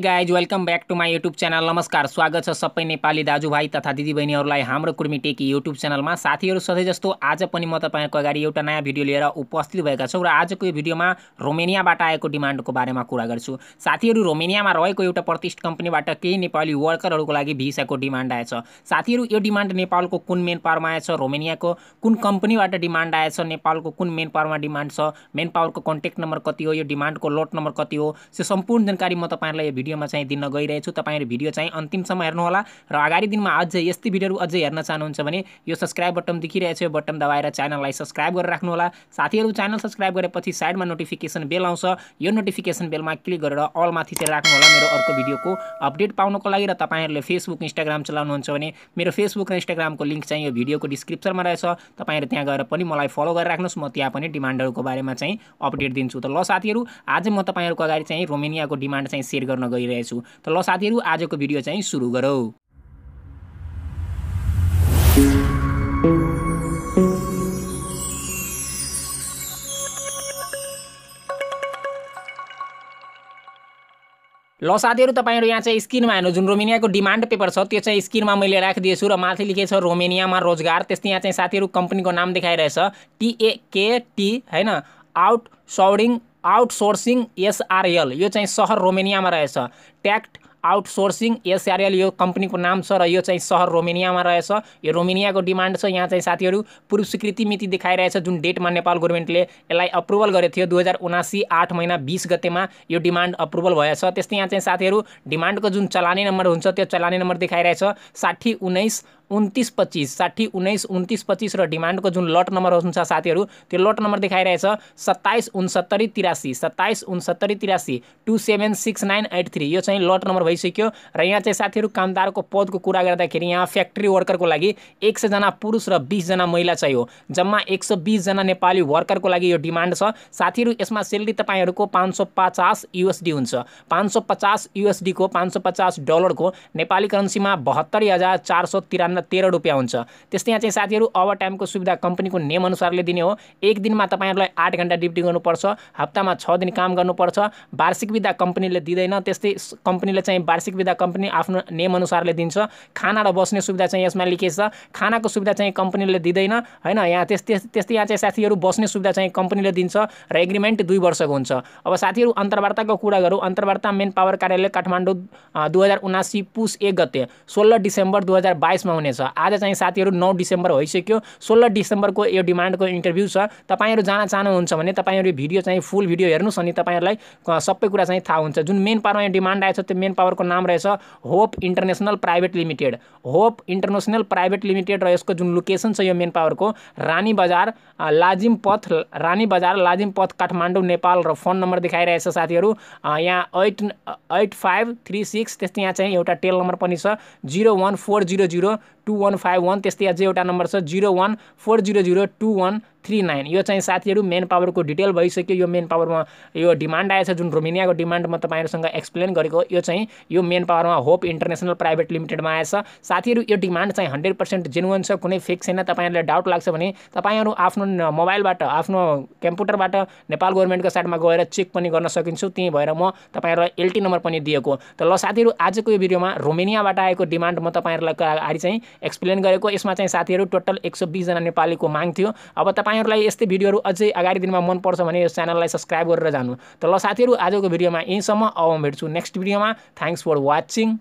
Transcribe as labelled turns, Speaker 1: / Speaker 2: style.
Speaker 1: guys welcome back to my YouTube channel नमस्कार स्वागत छ सबै नेपाली दाजुभाइ तथा दिदीबहिनीहरूलाई हाम्रो कुर्मी टेकी युट्युब च्यानलमा साथीहरू सधैँ जस्तो आज पनि म तपाईँहरूको अगाडि एउटा नयाँ भिडियो लिएर उपस्थित भएका छौँ र आजको यो भिडियोमा रोमेनियाबाट आएको डिमान्डको बारेमा कुरा गर्छु साथीहरू रोमेनियामा रहेको एउटा प्रतिष्ठित कम्पनीबाट केही नेपाली वर्करहरूको लागि भिसाको डिमान्ड आएछ साथीहरू यो डिमान्ड नेपालको कुन मेन पावरमा आएछ रोमेनियाको कुन कम्पनीबाट डिमान्ड आएछ नेपालको कुन मेन पावरमा डिमान्ड छ मेन पावरको कन्ट्याक्ट नम्बर कति हो यो डिमान्डको लोट नम्बर कति हो त्यो सम्पूर्ण जानकारी म तपाईँहरूलाई भिडियोमा चाहिँ दिन गइरहेछु तपाईँहरू भिडियो चाहिँ अन्तिमसम्म हेर्नुहोला र अगाडि दिनमा अझै यस्तै भिडियोहरू अझै हेर्न चाहनुहुन्छ भने यो सब्सक्राइब बटन देखिरहेको छ यो बटन दबाएर च्यानललाई सब्सक्राइब गरेर राख्नुहोला साथीहरू च्यानल सब्सक्राइब गरेपछि साइडमा नोटिफिकेसन बेल आउँछ यो नोटिफिकेसन बेलमा क्लिक गरेर अल माथि चाहिँ राख्नुहोला मेरो अर्को भिडियोको अपडेट पाउनको लागि र तपाईँहरूले फेसबुक इन्स्टाग्राम चलाउनुहुन्छ भने मेरो फेसबुक र इन्स्टाग्रामको लिङ्क चाहिँ यो भिडियोको डिस्क्रिप्सनमा रहेछ तपाईँहरू त्यहाँ गएर पनि मलाई फलो गरेर राख्नुहोस् म त्यहाँ पनि डिमान्डहरूको बारेमा चाहिँ अपडेट दिन्छु त ल साथीहरू आज म तपाईँहरूको अगाडि चाहिँ रोमेनियाको डिमान्ड चाहिँ सेयर गर्न गएँ गइरहेछु त ल साथीहरू आजको भिडियो चाहिँ सुरु गरौँ ल साथीहरू तपाईँहरू यहाँ चाहिँ स्क्रिनमा हेर्नु जुन रोमेनियाको डिमान्ड पेपर छ त्यो चाहिँ स्क्रिनमा मैले राखिदिएछु र माथि लेखेको छ रोमेनियामा रोजगार त्यस्तै यहाँ चाहिँ साथीहरू कम्पनीको नाम देखाइरहेछ टिएकेटी होइन आउट सौडिङ आउटसोर्सिङ एसआरएल यो चाहिँ सहर रोमेनियामा रहेछ ट्याक्ट आउटसोर्सिङ एसआरएल यो कम्पनीको नाम छ र यो चाहिँ सहर रोमेनियामा रहेछ यो रोमेनियाको डिमान्ड छ यहाँ चाहिँ साथीहरू पूर्व स्वीकृति मिति देखाइरहेछ जुन डेटमा नेपाल गभर्मेन्टले यसलाई अप्रुभल गरेको थियो दुई हजार उनासी आठ महिना बिस गतेमा यो डिमान्ड अप्रुभल भएछ त्यस्तै यहाँ चाहिँ साथीहरू डिमान्डको जुन चलाने नम्बर हुन्छ त्यो चलाने नम्बर देखाइरहेछ साठी उन्नाइस उन्तिस पच्चिस साठी उन्नाइस उन्तिस पच्चिस र डिमान्डको जुन लट नम्बर हुन्छ साथीहरू त्यो लट नम्बर देखाइरहेछ सत्ताइस उन्सत्तरी तिरासी सत्ताइस उन्सत्तरी तिरासी two seven six nine eight three यो चाहिँ लट नम्बर भइसक्यो र यहाँ चाहिँ साथीहरू कामदारको पदको कुरा गर्दाखेरि यहाँ फ्याक्ट्री वर्करको लागि एक सयजना पुरुष र बिसजना महिला चाहियो जम्मा एक सौ बिसजना नेपाली वर्करको लागि यो डिमान्ड छ साथीहरू यसमा सेलरी तपाईँहरूको पाँच सौ पचास युएसडी हुन्छ पाँच सौ पचास युएसडीको पाँच सौ पचास डलरको नेपाली करेन्सीमा बहत्तरी हजार चार सौ तिरानब्बे सामान्य तेह्र रुपियाँ हुन्छ त्यस्तै यहाँ चाहिँ साथीहरू ओभर टाइमको सुविधा कम्पनीको अनुसारले दिने हो एक दिनमा तपाईँहरूलाई आठ घन्टा ड्युटी गर्नुपर्छ हप्तामा छ दिन काम गर्नुपर्छ वार्षिक विधा कम्पनीले दिँदैन त्यस्तै कम्पनीले चाहिँ वार्षिक विधा कम्पनी आफ्नो अनुसारले दिन्छ खाना र बस्ने सुविधा चाहिँ यसमा लेखिएको छ खानाको सुविधा चाहिँ कम्पनीले दिँदैन होइन यहाँ त्यस्तै त्यस्तै यहाँ चाहिँ साथीहरू बस्ने सुविधा चाहिँ कम्पनीले दिन्छ र एग्रिमेन्ट दुई वर्षको हुन्छ अब साथीहरू अन्तर्वार्ताको कुरा गरौँ अन्तर्वार्ता मेन पावर कार्यालय काठमाडौँ दुई हजार उनासी पुस एक गते सोह्र डिसेम्बर दुई हजार बाइसमा हुने छ आज चाहिँ साथीहरू नौ डिसेम्बर भइसक्यो सोह्र डिसेम्बरको यो डिमान्डको इन्टरभ्यू छ तपाईँहरू जान चाहनुहुन्छ भने तपाईँहरू भिडियो चाहिँ फुल भिडियो हेर्नुहोस् अनि तपाईँहरूलाई सबै कुरा चाहिँ थाहा हुन्छ जुन मेन पावरमा यहाँ डिमान्ड आएछ त्यो मेन पावरको नाम रहेछ hope international private limited hope international private limited र यसको जुन लोकेसन छ यो मेन पावरको रानी बजार लाजिम पथ रानी बजार लाजिम पथ काठमाडौँ नेपाल र फोन नम्बर देखाइरहेछ साथीहरू यहाँ eight eight five three six त्यस्तै यहाँ चाहिँ एउटा टेल नम्बर पनि छ zero one four zero zero two one five one त्यस्तै अझै एउटा नम्बर छ zero one four zero zero two one three nine यो चाहिँ साथीहरू मेन पावरको डिटेल भइसक्यो यो मेन पावरमा यो डिमान्ड आएछ जुन रोमेनियाको डिमान्ड म तपाईँहरूसँग एक्सप्लेन गरेको यो चाहिँ यो मेन पावरमा होप इन्टरनेसनल प्राइभेट लिमिटेडमा आएछ साथीहरू यो डिमान्ड चाहिँ हन्ड्रेड पर्सेन्ट जेन्युन छ कुनै फेक छैन तपाईँहरूलाई डाउट लाग्छ भने तपाईँहरू आफ्नो मोबाइलबाट आफ्नो कम्प्युटरबाट नेपाल गभर्मेन्टको साइडमा गएर चेक पनि गर्न सकिन्छु त्यहीँ भएर म तपाईँहरूलाई एलटी नम्बर पनि दिएको त ल साथीहरू आजको यो भिडियोमा रोमेनियाबाट आएको डिमान्ड म तपाईँहरूलाई अगाडि चाहिँ एक्सप्लेन गरेको यसमा चाहिँ साथीहरू टोटल एक सौ बिसजना नेपालीको माग थियो अब तपाईँ तपाईँहरूलाई यस्तै भिडियोहरू अझै अगाडि दिनमा मनपर्छ भने यो च्यानललाई सब्सक्राइब गरेर जानु त ल साथीहरू आजको भिडियोमा यहीँसम्म अब भेट्छु नेक्स्ट भिडियोमा थ्याङ्क्स फर वाचिङ